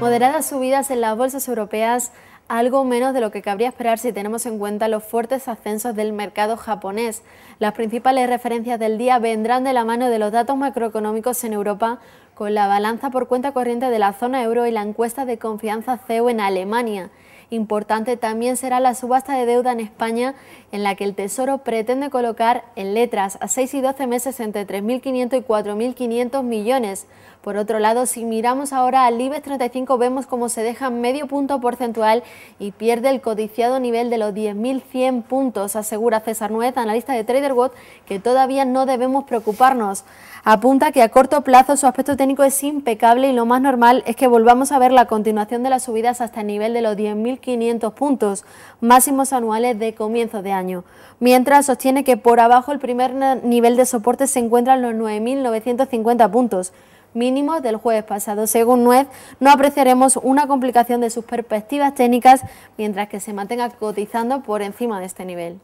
Moderadas subidas en las bolsas europeas, algo menos de lo que cabría esperar si tenemos en cuenta los fuertes ascensos del mercado japonés. Las principales referencias del día vendrán de la mano de los datos macroeconómicos en Europa, con la balanza por cuenta corriente de la zona euro y la encuesta de confianza CEO en Alemania. Importante también será la subasta de deuda en España, en la que el Tesoro pretende colocar en letras a 6 y 12 meses entre 3.500 y 4.500 millones. Por otro lado, si miramos ahora al IBEX 35, vemos cómo se deja medio punto porcentual y pierde el codiciado nivel de los 10.100 puntos, asegura César Nuez, analista de TraderWatch, que todavía no debemos preocuparnos. Apunta que a corto plazo su aspecto técnico es impecable y lo más normal es que volvamos a ver la continuación de las subidas hasta el nivel de los 10.500 puntos máximos anuales de comienzo de año, mientras sostiene que por abajo el primer nivel de soporte se encuentran los 9.950 puntos mínimos del jueves pasado. Según Nuez, no apreciaremos una complicación de sus perspectivas técnicas mientras que se mantenga cotizando por encima de este nivel.